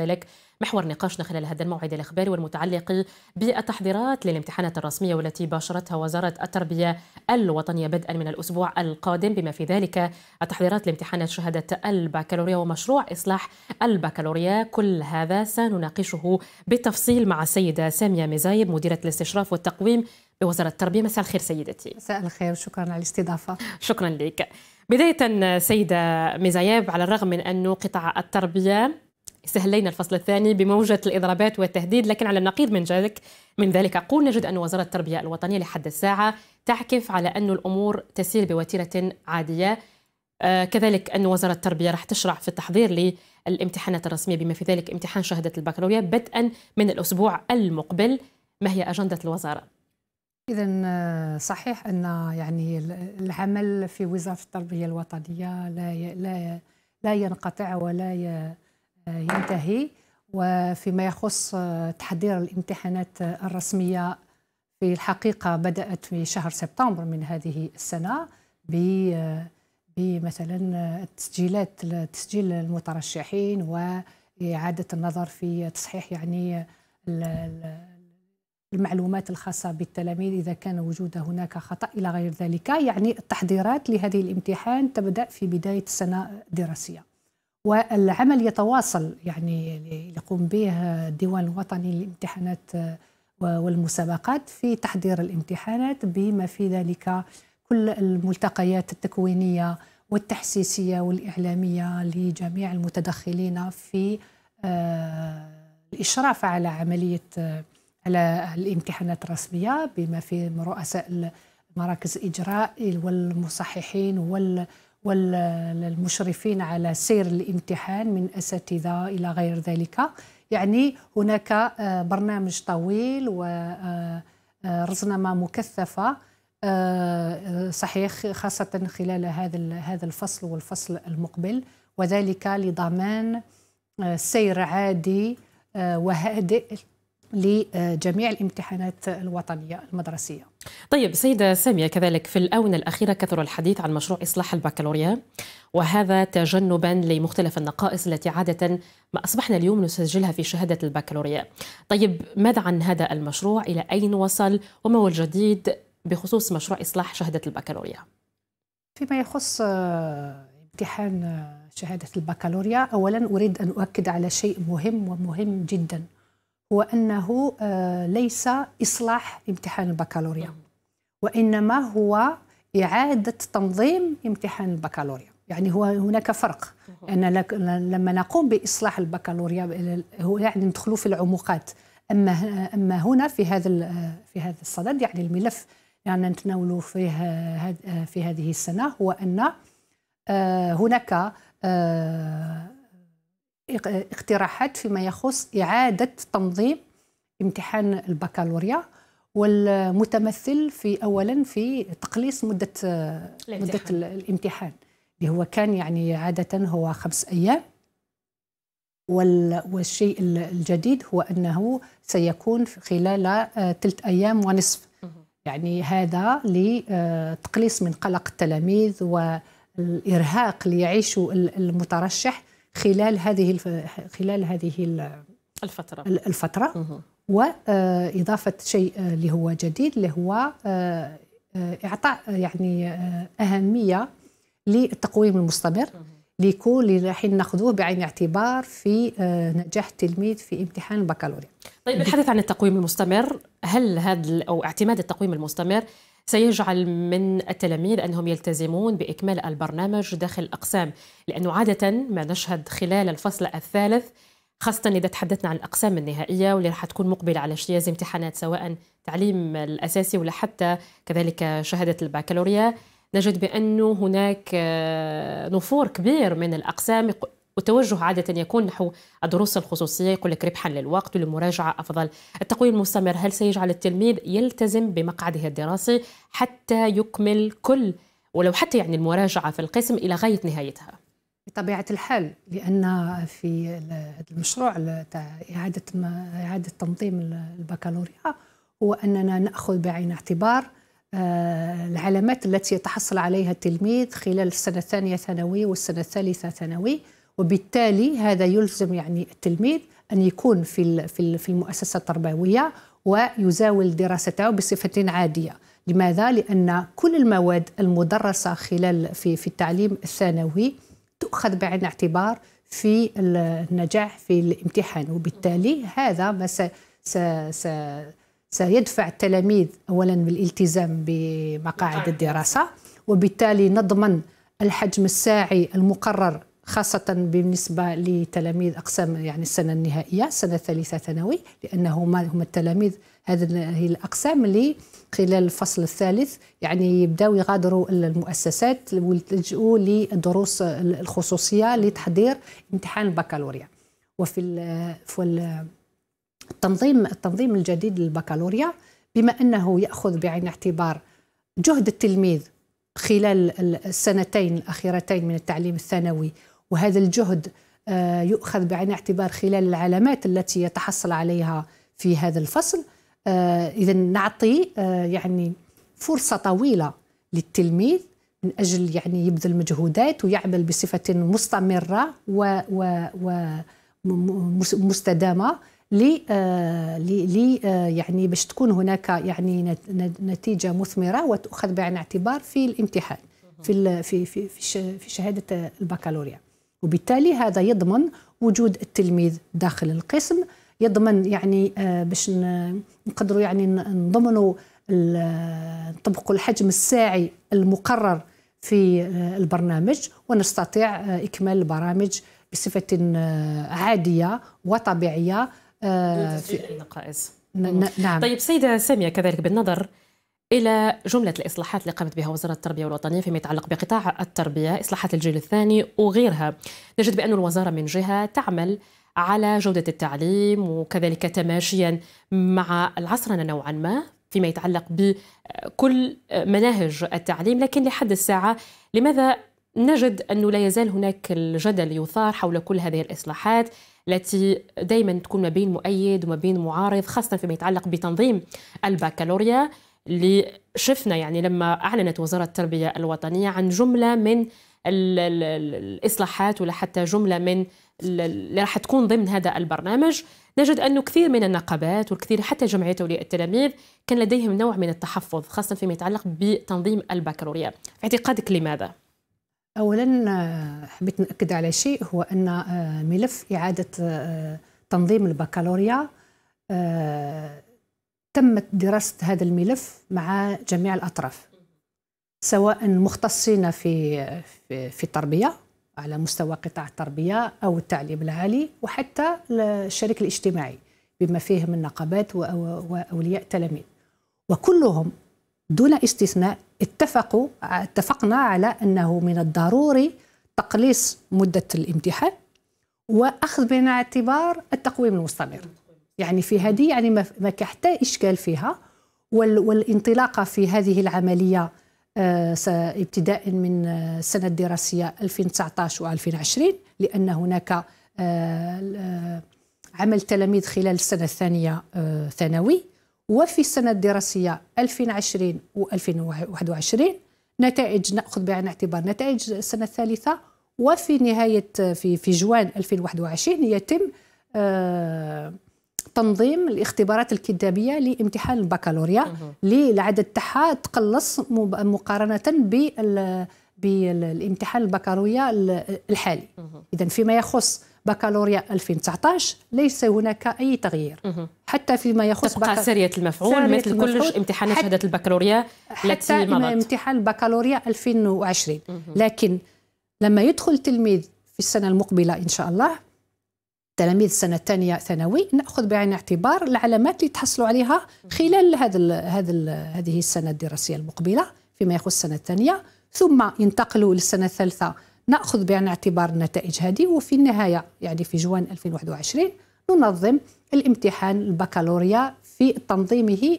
ذلك محور نقاشنا خلال هذا الموعد الإخباري والمتعلق بالتحضيرات للامتحانات الرسمية والتي باشرتها وزارة التربية الوطنية بدءا من الأسبوع القادم بما في ذلك التحضيرات لامتحانات شهادة البكالوريا ومشروع إصلاح البكالوريا كل هذا سنناقشه بالتفصيل مع السيدة سامية مزايب مديرة الاستشراف والتقويم بوزارة التربية مساء الخير سيدتي مساء الخير شكرا على الاستضافة شكرا لك بداية سيدة مزايب على الرغم من أن قطاع التربية سهلينا الفصل الثاني بموجة الإضرابات والتهديد لكن على النقيض من ذلك من ذلك أقول نجد أن وزارة التربية الوطنية لحد الساعة تعكف على أن الأمور تسير بوتيرة عادية آه، كذلك أن وزارة التربية راح تشرع في التحضير للامتحانات الرسمية بما في ذلك امتحان شهادة البكالوريا بدءا من الأسبوع المقبل ما هي أجندة الوزارة؟ إذا آه، صحيح أن يعني العمل في وزارة التربية الوطنية لا لا لا ينقطع ولا ي... ينتهي وفيما يخص آه، تحضير الامتحانات آه، الرسمية في الحقيقة بدأت في شهر سبتمبر من هذه السنة بمثلا آه، التسجيلات تسجيل المترشحين وإعادة النظر في تصحيح يعني المعلومات الخاصة بالتلاميذ إذا كان وجود هناك خطأ إلى غير ذلك يعني التحضيرات لهذه الامتحان تبدأ في بداية السنة الدراسية والعمل يتواصل يعني يقوم به الديوان الوطني للامتحانات آه، والمسابقات في تحضير الامتحانات بما في ذلك كل الملتقيات التكوينيه والتحسيسيه والاعلاميه لجميع المتدخلين في آه، الاشراف على عمليه آه، على الامتحانات الرسميه بما في رؤساء مراكز الاجراء والمصححين وال والمشرفين على سير الامتحان من اساتذه الى غير ذلك يعني هناك آه، برنامج طويل ورزنمه آه، آه، مكثفه صحيح خاصه خلال هذا هذا الفصل والفصل المقبل وذلك لضمان سير عادي وهادئ لجميع الامتحانات الوطنيه المدرسيه طيب سيدة سامية كذلك في الآونة الأخيرة كثر الحديث عن مشروع إصلاح البكالوريا وهذا تجنبا لمختلف النقائص التي عادة ما أصبحنا اليوم نسجلها في شهادة البكالوريا طيب ماذا عن هذا المشروع إلى أين وصل وما هو الجديد بخصوص مشروع إصلاح شهادة البكالوريا فيما يخص آه، امتحان آه، شهادة البكالوريا أولا أريد أن أؤكد على شيء مهم ومهم جدا هو أنه آه، ليس إصلاح امتحان البكالوريا نعم. وإنما هو إعادة تنظيم امتحان البكالوريا يعني هو هناك فرق نعم. أن لما نقوم بإصلاح البكالوريا هو يعني ندخلوا في العمقات أما أما هنا في هذا في هذا الصدد يعني الملف يعني نتناولوا فيه في هذه السنة هو أن آه، هناك آه، اقتراحات فيما يخص إعادة تنظيم امتحان البكالوريا والمتمثل في أولا في تقليص مدة الامتحان. مدة الامتحان اللي هو كان يعني عادة هو خمس أيام والشيء الجديد هو أنه سيكون خلال ثلاث آه، أيام ونصف يعني هذا لتقليص آه، من قلق التلاميذ والإرهاق اللي يعيشه المترشح خلال هذه الف... خلال هذه الفترة الفترة وإضافة آه، شيء آه، اللي هو جديد اللي هو آه، إعطاء يعني أهمية للتقويم المستمر ليكون اللي رايحين ناخذوه بعين الاعتبار في نجاح التلميذ في امتحان البكالوريا. طيب الحديث عن التقويم المستمر، هل هذا او اعتماد التقويم المستمر سيجعل من التلاميذ أنهم يلتزمون بإكمال البرنامج داخل الأقسام لأنه عادة ما نشهد خلال الفصل الثالث خاصة إذا تحدثنا عن الأقسام النهائية واللي راح تكون مقبلة على اجتياز امتحانات سواء تعليم الأساسي ولا حتى كذلك شهادة البكالوريا نجد بأنه هناك آه، نفور كبير من الأقسام والتوجه عادة يكون نحو الدروس الخصوصية يقول لك ربحا للوقت وللمراجعة أفضل التقويم المستمر هل سيجعل التلميذ يلتزم بمقعده الدراسي حتى يكمل كل ولو حتى يعني المراجعة في القسم إلى غاية نهايتها بطبيعة الحال لأن في المشروع إعادة إعادة تنظيم البكالوريا هو أننا نأخذ بعين الاعتبار آه، العلامات التي يتحصل عليها التلميذ خلال السنة الثانية ثانوي والسنة الثالثة ثانوي وبالتالي هذا يلزم يعني التلميذ أن يكون في في المؤسسة التربوية ويزاول دراسته بصفة عادية لماذا؟ لأن كل المواد المدرسة خلال في, في التعليم الثانوي تؤخذ بعين الاعتبار في النجاح في الامتحان وبالتالي هذا ما س س س سيدفع التلاميذ اولا بالالتزام بمقاعد الدراسه وبالتالي نضمن الحجم الساعي المقرر خاصة بالنسبة لتلاميذ أقسام يعني السنة النهائية سنة ثالثة ثانوي لأنه هم التلاميذ هذه الأقسام اللي خلال الفصل الثالث يعني يبداو يغادروا المؤسسات ويلتجئوا للدروس الخصوصية لتحضير امتحان البكالوريا وفي في التنظيم التنظيم الجديد للبكالوريا بما أنه يأخذ بعين الاعتبار جهد التلميذ خلال السنتين الأخيرتين من التعليم الثانوي وهذا الجهد آه، يؤخذ بعين الاعتبار خلال العلامات التي يتحصل عليها في هذا الفصل آه، اذا نعطي آه، يعني فرصه طويله للتلميذ من اجل يعني يبذل مجهودات ويعمل بصفه مستمره و, و, و مستدامه لي لي يعني باش تكون هناك يعني نتيجه مثمره وتؤخذ بعين الاعتبار في الامتحان في في في في شهاده البكالوريا. وبالتالي هذا يضمن وجود التلميذ داخل القسم يضمن يعني آه، باش نقدروا يعني نضمنوا نطبقوا الحجم الساعي المقرر في آه، البرنامج ونستطيع آه، اكمال البرامج بصفه عاديه وطبيعيه في النقائص نعم طيب سيده ساميه كذلك بالنظر إلى جملة الإصلاحات اللي قامت بها وزارة التربية الوطنيه فيما يتعلق بقطاع التربية إصلاحات الجيل الثاني وغيرها نجد بأن الوزارة من جهة تعمل على جودة التعليم وكذلك تماشيا مع العصرنة نوعا ما فيما يتعلق بكل مناهج التعليم لكن لحد الساعة لماذا نجد أنه لا يزال هناك الجدل يثار حول كل هذه الإصلاحات التي دائما تكون ما بين مؤيد وما بين معارض خاصة فيما يتعلق بتنظيم البكالوريا اللي شفنا يعني لما أعلنت وزارة التربية الوطنية عن جملة من الإصلاحات ولا حتى جملة من اللي راح تكون ضمن هذا البرنامج نجد أنه كثير من النقابات والكثير حتى جمعية أولياء التلاميذ كان لديهم نوع من التحفظ خاصة فيما يتعلق بتنظيم البكالوريا في اعتقادك لماذا؟ اولا آه، حبيت ناكد على شيء هو ان آه، ملف اعاده آه، تنظيم البكالوريا تمت دراسة هذا الملف مع جميع الأطراف سواء مختصين في في, في التربية على مستوى قطاع التربية أو التعليم العالي وحتى الشريك الاجتماعي بما فيه من نقابات وأولياء التلاميذ وكلهم دون استثناء اتفقوا اتفقنا على أنه من الضروري تقليص مدة الامتحان وأخذ بين الاعتبار التقويم المستمر يعني في هذه يعني ما حتى إشكال فيها والانطلاقة في هذه العملية آه، ابتداء من آه، السنة الدراسية 2019 و 2020 لأن هناك آه، عمل تلاميذ خلال السنة الثانية ثانوي وفي السنة الدراسية 2020 و 2021 نتائج ناخذ بعين الاعتبار نتائج السنة الثالثة وفي نهاية في في جوان 2021 يتم تنظيم الاختبارات الكتابيه لامتحان البكالوريا اللي العدد تاعها تقلص مقارنه بال بالامتحان البكالوريا الحالي اذا فيما يخص بكالوريا 2019 ليس هناك اي تغيير حتى فيما يخص تبقى سريه المفعول سرية مثل كل امتحانات حت... شهاده البكالوريا التي حتى مضت امتحان البكالوريا 2020 لكن لما يدخل تلميذ في السنه المقبله ان شاء الله تلاميذ السنه الثانيه ثانوي ناخذ بعين الاعتبار العلامات اللي تحصلوا عليها خلال هذا هذا هذه السنه الدراسيه المقبله فيما يخص السنه الثانيه ثم ينتقلوا للسنه الثالثه ناخذ بعين الاعتبار النتائج هذه وفي النهايه يعني في جوان 2021 ننظم الامتحان البكالوريا في تنظيمه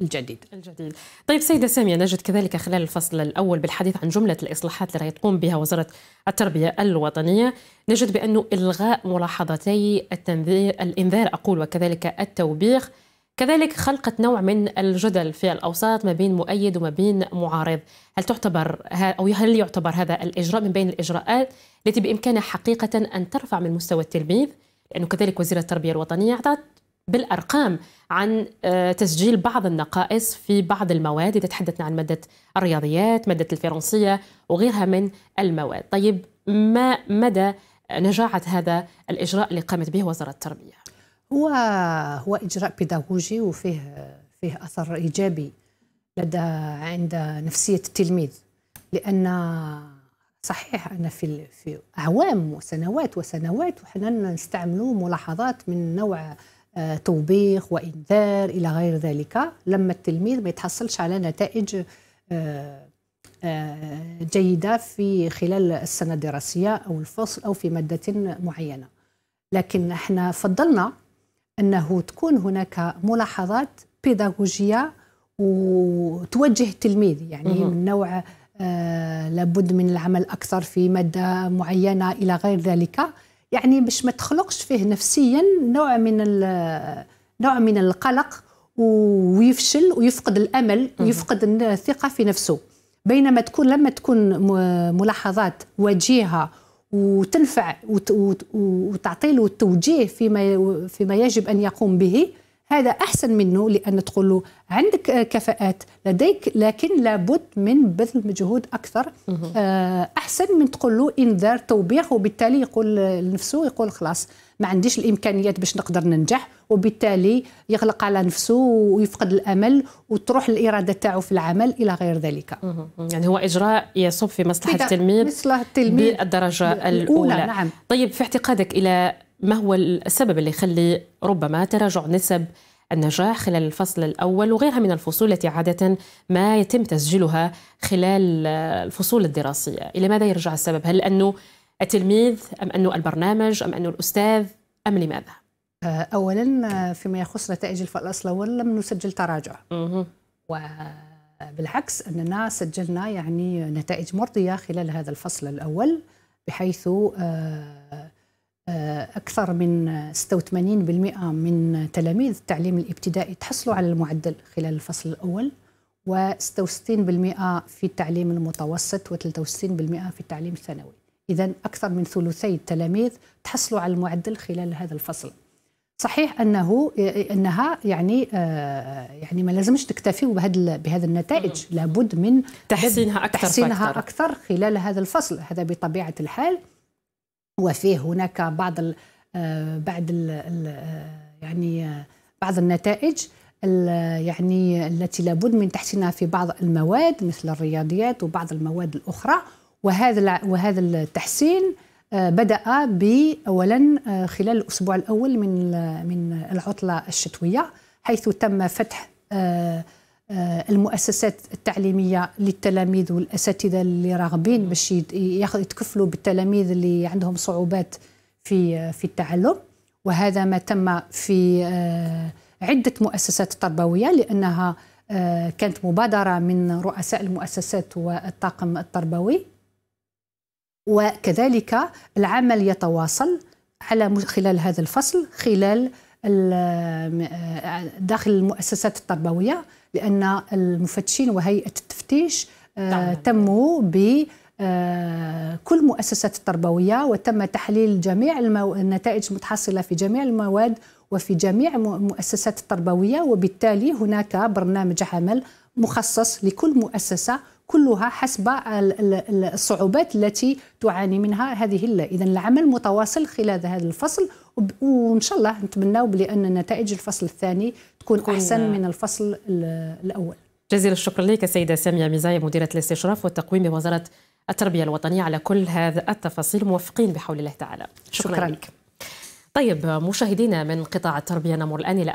الجديد. الجديد. طيب سيده ساميه نجد كذلك خلال الفصل الاول بالحديث عن جمله الاصلاحات اللي تقوم بها وزاره التربيه الوطنيه، نجد بانه الغاء ملاحظتي التنذير الانذار اقول وكذلك التوبيخ كذلك خلقت نوع من الجدل في الاوساط ما بين مؤيد وما بين معارض، هل تعتبر او هل يعتبر هذا الاجراء من بين الاجراءات التي بامكانها حقيقه ان ترفع من مستوى التلميذ؟ لانه كذلك وزير التربيه الوطنيه اعطت بالارقام عن آه، تسجيل بعض النقائص في بعض المواد اذا تحدثنا عن ماده الرياضيات ماده الفرنسيه وغيرها من المواد طيب ما مدى نجاعه هذا الاجراء اللي قامت به وزاره التربيه هو هو اجراء بيداغوجي وفيه فيه اثر ايجابي لدى عند نفسيه التلميذ لان صحيح ان في في اعوام وسنوات وسنوات وحنا نستعملوا ملاحظات من نوع آه، توبيخ وانذار الى غير ذلك لما التلميذ ما يتحصلش على نتائج آه، آه، جيده في خلال السنه الدراسيه او الفصل او في ماده معينه لكن احنا فضلنا انه تكون هناك ملاحظات بيداغوجيه وتوجه التلميذ يعني من نوع لابد من العمل اكثر في ماده معينه الى غير ذلك يعني باش ما تخلقش فيه نفسيا نوع من نوع من القلق ويفشل ويفقد الامل ويفقد الثقه في نفسه بينما تكون لما تكون ملاحظات وجيهه وتنفع وتعطي له التوجيه فيما فيما يجب ان يقوم به هذا أحسن منه لأن تقول له عندك كفاءات لديك لكن لابد من بذل مجهود أكثر آه، أحسن من تقول له إنذار توبيخ وبالتالي يقول لنفسه يقول خلاص ما عنديش الإمكانيات باش نقدر ننجح وبالتالي يغلق على نفسه ويفقد الأمل وتروح الإرادة تاعو في العمل إلى غير ذلك يعني هو إجراء يصب في مصلحة التلميذ مصلحة التلميذ بالدرجة الأولى, الأولى. نعم. طيب في اعتقادك إلى ما هو السبب اللي يخلي ربما تراجع نسب النجاح خلال الفصل الأول وغيرها من الفصول التي عادة ما يتم تسجيلها خلال الفصول الدراسية إلى ماذا يرجع السبب؟ هل أنه التلميذ أم أنه البرنامج أم أنه الأستاذ أم لماذا؟ آه، أولا آه، فيما يخص نتائج الفصل الأول لم نسجل تراجع وبالعكس أننا سجلنا يعني نتائج مرضية خلال هذا الفصل الأول بحيث آه، آه، أكثر من 86% من تلاميذ التعليم الابتدائي تحصلوا على المعدل خلال الفصل الأول و66% في التعليم المتوسط و63% في التعليم الثانوي إذا أكثر من ثلثي التلاميذ تحصلوا على المعدل خلال هذا الفصل صحيح انه انها يعني آه، يعني ما لازمش تكتفيوا بهذا بهذا النتائج لابد من تحسينها اكثر تحسينها اكثر خلال هذا الفصل هذا بطبيعه الحال وفيه هناك بعض الـ بعد ال آه، آه، يعني آه، بعض النتائج يعني التي لابد من تحسينها في بعض المواد مثل الرياضيات وبعض المواد الاخرى وهذا وهذا التحسين بدا اولا خلال الاسبوع الاول من من العطله الشتويه حيث تم فتح آه، المؤسسات التعليميه للتلاميذ والاساتذه اللي راغبين باش يتكفلوا بالتلاميذ اللي عندهم صعوبات في في التعلم وهذا ما تم في آه، عده مؤسسات تربويه لانها آه، كانت مبادره من رؤساء المؤسسات والطاقم التربوي وكذلك العمل يتواصل على خلال هذا الفصل خلال داخل المؤسسات التربويه بان المفتشين وهيئه التفتيش آه، تموا ب آه، كل مؤسسات التربوية وتم تحليل جميع المو... النتائج المتحصلة في جميع المواد وفي جميع المؤسسات التربوية وبالتالي هناك برنامج عمل مخصص لكل مؤسسة كلها حسب الصعوبات التي تعاني منها هذه إذا العمل متواصل خلال هذا الفصل وإن شاء الله نتمناو بأن نتائج الفصل الثاني تكون, تكون أحسن من الفصل الأول جزيل الشكر لك السيدة سامية ميزاية مديرة الاستشراف والتقويم بوزارة التربية الوطنية على كل هذا التفاصيل موفقين بحول الله تعالى شكرا, شكرا لك طيب مشاهدينا من قطاع التربية نمر الآن إلى